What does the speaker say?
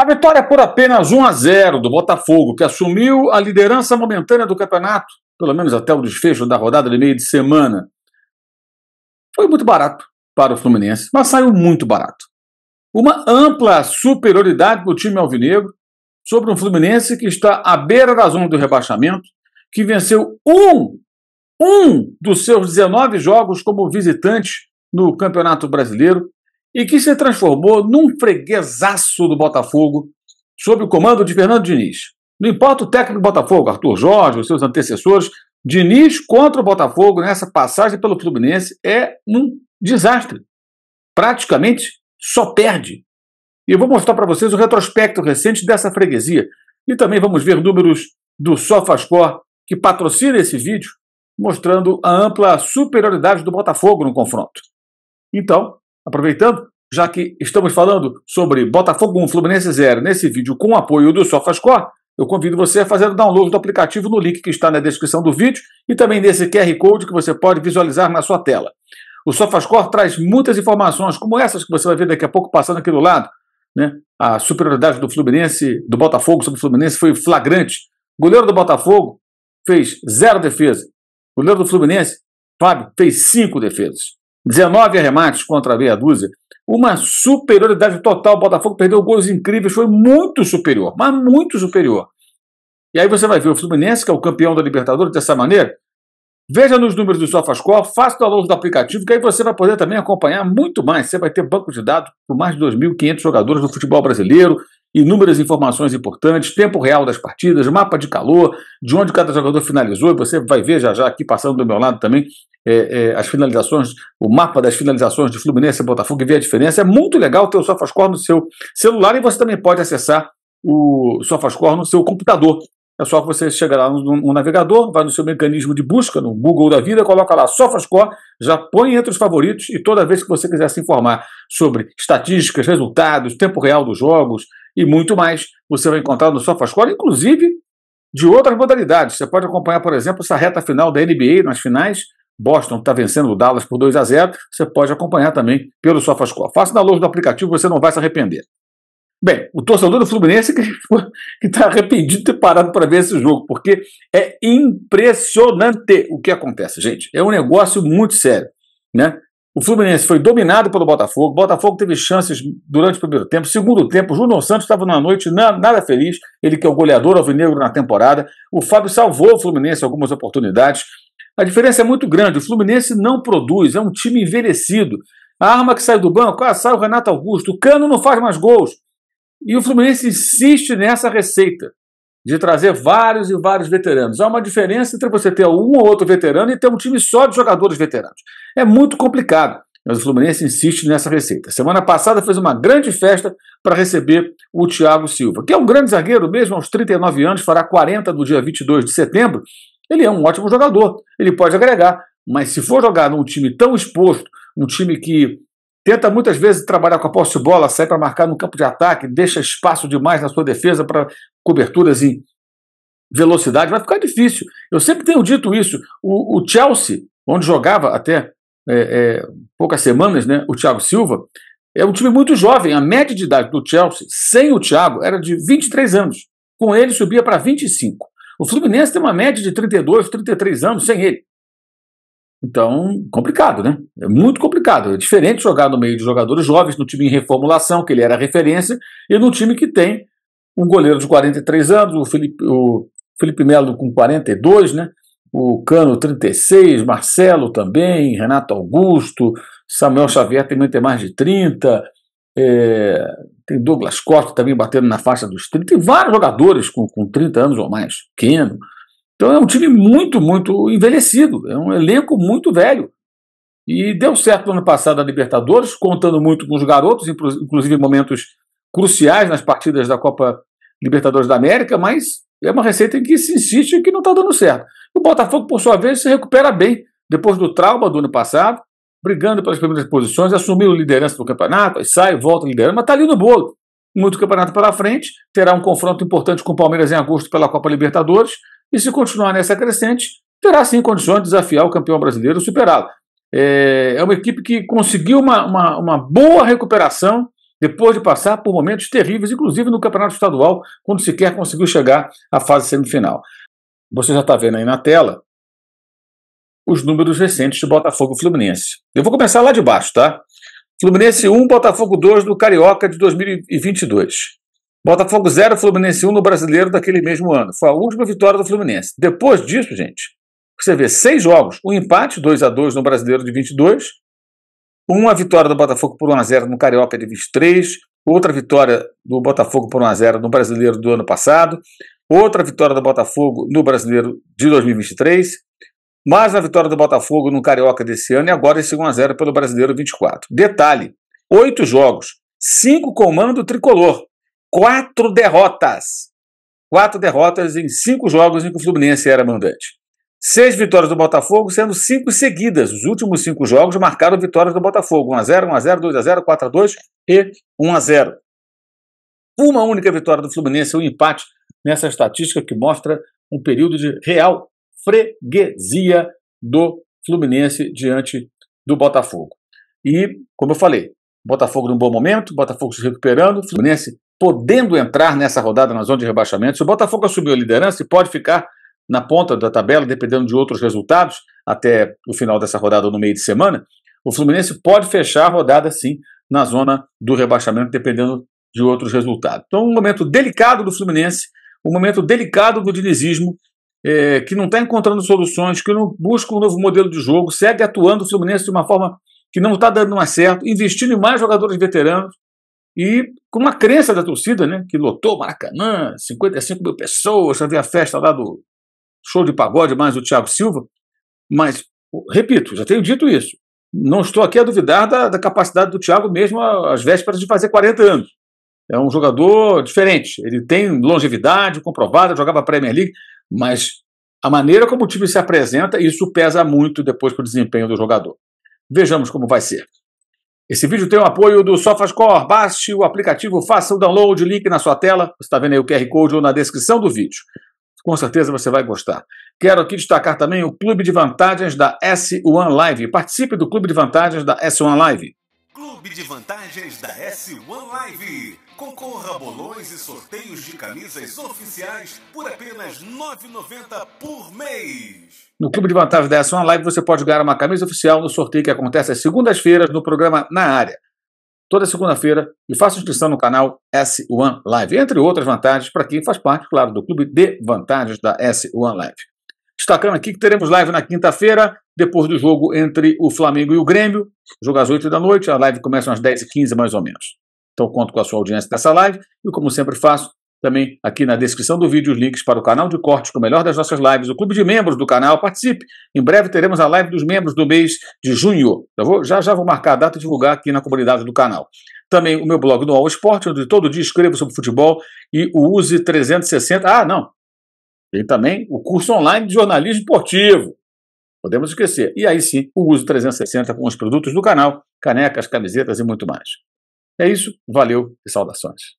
A vitória por apenas 1 a 0 do Botafogo, que assumiu a liderança momentânea do campeonato, pelo menos até o desfecho da rodada de meio de semana, foi muito barato para o Fluminense, mas saiu muito barato. Uma ampla superioridade do time alvinegro sobre um Fluminense que está à beira da zona do rebaixamento, que venceu um, um dos seus 19 jogos como visitante no Campeonato Brasileiro e que se transformou num freguesaço do Botafogo sob o comando de Fernando Diniz. Não importa o técnico do Botafogo, Arthur Jorge, os seus antecessores, Diniz contra o Botafogo nessa passagem pelo Fluminense é um desastre. Praticamente só perde. E eu vou mostrar para vocês o retrospecto recente dessa freguesia. E também vamos ver números do SofaScore, que patrocina esse vídeo, mostrando a ampla superioridade do Botafogo no confronto. Então, Aproveitando, já que estamos falando sobre Botafogo 1 Fluminense 0 nesse vídeo com o apoio do SofaScore, eu convido você a fazer o download do aplicativo no link que está na descrição do vídeo e também nesse QR Code que você pode visualizar na sua tela. O SofaScore traz muitas informações, como essas que você vai ver daqui a pouco passando aqui do lado. Né? A superioridade do Fluminense, do Botafogo sobre o Fluminense foi flagrante. O goleiro do Botafogo fez zero defesa. O goleiro do Fluminense, Fábio, fez cinco defesas. 19 arremates contra a meia dúzia. Uma superioridade total. O Botafogo perdeu gols incríveis. Foi muito superior, mas muito superior. E aí você vai ver o Fluminense, que é o campeão da Libertadores, dessa maneira. Veja nos números do SofaScore, faça o download do aplicativo, que aí você vai poder também acompanhar muito mais. Você vai ter banco de dados com mais de 2.500 jogadores do futebol brasileiro, inúmeras informações importantes, tempo real das partidas, mapa de calor, de onde cada jogador finalizou, e você vai ver já já aqui passando do meu lado também é, é, as finalizações, o mapa das finalizações de Fluminense e Botafogo e ver a diferença. É muito legal ter o SofaScore no seu celular e você também pode acessar o SofaScore no seu computador. É só você chegar lá no, no, navegador, vai no seu mecanismo de busca, no Google da vida, coloca lá SofaScore, já põe entre os favoritos e toda vez que você quiser se informar sobre estatísticas, resultados, tempo real dos jogos, e muito mais você vai encontrar no SofaScore, inclusive de outras modalidades. Você pode acompanhar, por exemplo, essa reta final da NBA nas finais. Boston está vencendo o Dallas por 2 a 0. Você pode acompanhar também pelo SofaScore. Faça download do aplicativo, você não vai se arrepender. Bem, o torcedor do Fluminense que está arrependido de ter parado para ver esse jogo, porque é impressionante o que acontece, gente. É um negócio muito sério, né? O Fluminense foi dominado pelo Botafogo. O Botafogo teve chances durante o primeiro tempo. Segundo tempo, o Júnior Santos estava numa noite nada feliz. Ele que é o goleador alvinegro na temporada. O Fábio salvou o Fluminense algumas oportunidades. A diferença é muito grande. O Fluminense não produz, é um time envelhecido. A arma que sai do banco, ah, sai o Renato Augusto. O Cano não faz mais gols. E o Fluminense insiste nessa receita de trazer vários e vários veteranos. Há uma diferença entre você ter um ou outro veterano e ter um time só de jogadores veteranos. É muito complicado, mas o Fluminense insiste nessa receita. Semana passada fez uma grande festa para receber o Thiago Silva, que é um grande zagueiro mesmo, aos 39 anos, fará 40 no dia 22 de setembro. Ele é um ótimo jogador, ele pode agregar, mas se for jogar num time tão exposto, um time que Tenta muitas vezes trabalhar com a posse de bola, sai para marcar no campo de ataque, deixa espaço demais na sua defesa para coberturas e velocidade. Vai ficar difícil. Eu sempre tenho dito isso. O, o Chelsea, onde jogava até é, é, poucas semanas, né, o Thiago Silva, é um time muito jovem. A média de idade do Chelsea, sem o Thiago, era de 23 anos. Com ele, subia para 25. O Fluminense tem uma média de 32, 33 anos sem ele. Então, complicado, né? É muito complicado. É diferente jogar no meio de jogadores jovens, no time em reformulação, que ele era referência, e no time que tem um goleiro de 43 anos, o Felipe, o Felipe Melo com 42, né? O Cano 36, Marcelo também, Renato Augusto, Samuel Xavier também tem mais de 30, é, tem Douglas Costa também batendo na faixa dos 30, tem vários jogadores com, com 30 anos ou mais, Keno. Então é um time muito, muito envelhecido, é um elenco muito velho. E deu certo no ano passado a Libertadores, contando muito com os garotos, inclusive em momentos cruciais nas partidas da Copa Libertadores da América, mas é uma receita em que se insiste e que não está dando certo. O Botafogo, por sua vez, se recupera bem depois do trauma do ano passado, brigando pelas primeiras posições, assumiu a liderança do campeonato, sai, volta liderando, mas está ali no bolo. Muito campeonato pela frente, terá um confronto importante com o Palmeiras em agosto pela Copa Libertadores, e se continuar nessa crescente, terá sim condições de desafiar o campeão brasileiro e superá-lo. É, é uma equipe que conseguiu uma, uma, uma boa recuperação depois de passar por momentos terríveis, inclusive no Campeonato Estadual, quando sequer conseguiu chegar à fase semifinal. Você já está vendo aí na tela os números recentes de Botafogo e Fluminense. Eu vou começar lá de baixo, tá? Fluminense 1, Botafogo 2 do Carioca de 2022. Botafogo 0, Fluminense 1 no brasileiro daquele mesmo ano. Foi a última vitória do Fluminense. Depois disso, gente, você vê seis jogos: um empate, 2 a 2 no brasileiro de 22, uma vitória do Botafogo por 1x0 no Carioca de 23, outra vitória do Botafogo por 1x0 no brasileiro do ano passado, outra vitória do Botafogo no brasileiro de 2023, mais uma vitória do Botafogo no Carioca desse ano e agora esse 1x0 pelo brasileiro 24. Detalhe: oito jogos, cinco comando tricolor quatro derrotas. Quatro derrotas em cinco jogos em que o Fluminense era mandante. Seis vitórias do Botafogo, sendo cinco seguidas. Os últimos cinco jogos marcaram vitórias do Botafogo: 1x0, 1x0, 2x0, 4x2 e 1x0. Uma única vitória do Fluminense, um empate nessa estatística que mostra um período de real freguesia do Fluminense diante do Botafogo. E, como eu falei, Botafogo num bom momento, Botafogo se recuperando, Fluminense podendo entrar nessa rodada na zona de rebaixamento. Se o Botafogo assumiu a liderança e pode ficar na ponta da tabela, dependendo de outros resultados, até o final dessa rodada ou no meio de semana, o Fluminense pode fechar a rodada sim na zona do rebaixamento, dependendo de outros resultados. Então, um momento delicado do Fluminense, um momento delicado do dinizismo, é, que não está encontrando soluções, que não busca um novo modelo de jogo, segue atuando o Fluminense de uma forma que não está dando mais certo, investindo em mais jogadores veteranos, e com uma crença da torcida, né, que lotou o Maracanã, 55 mil pessoas, havia a festa lá do show de pagode, mais o Thiago Silva. Mas, repito, já tenho dito isso. Não estou aqui a duvidar da, da capacidade do Thiago mesmo às vésperas de fazer 40 anos. É um jogador diferente. Ele tem longevidade comprovada, jogava Premier League, mas a maneira como o time se apresenta, isso pesa muito depois para o desempenho do jogador. Vejamos como vai ser. Esse vídeo tem o apoio do SofaScore. Baixe o aplicativo, faça o download, link na sua tela. Você está vendo aí o QR Code ou na descrição do vídeo. Com certeza você vai gostar. Quero aqui destacar também o Clube de Vantagens da S1 Live. Participe do Clube de Vantagens da S1 Live. Clube de Vantagens da S1 Live. Concorra bolões e sorteios de camisas oficiais por apenas R$ 9,90 por mês. No Clube de Vantagens da Ação Live você pode ganhar uma camisa oficial no sorteio que acontece às segundas-feiras no programa Na Área. Toda segunda-feira e faça inscrição no canal S1 Live, entre outras vantagens para quem faz parte, claro, do Clube de Vantagens da S1 Live. Destacando aqui que teremos live na quinta-feira, depois do jogo entre o Flamengo e o Grêmio. Jogo às 8 da noite, a live começa às 10h15 mais ou menos. Então conto com a sua audiência nessa live e como sempre faço, também aqui na descrição do vídeo os links para o canal de cortes com o melhor das nossas lives, o clube de membros do canal, participe. Em breve teremos a live dos membros do mês de junho. Já vou, já, já vou marcar a data e divulgar aqui na comunidade do canal. Também o meu blog do All Esporte, onde todo dia escrevo sobre futebol e o Use 360. Ah, não. Tem também o curso online de jornalismo esportivo. Podemos esquecer. E aí sim, o Use 360 com os produtos do canal, canecas, camisetas e muito mais. É isso, valeu e saudações.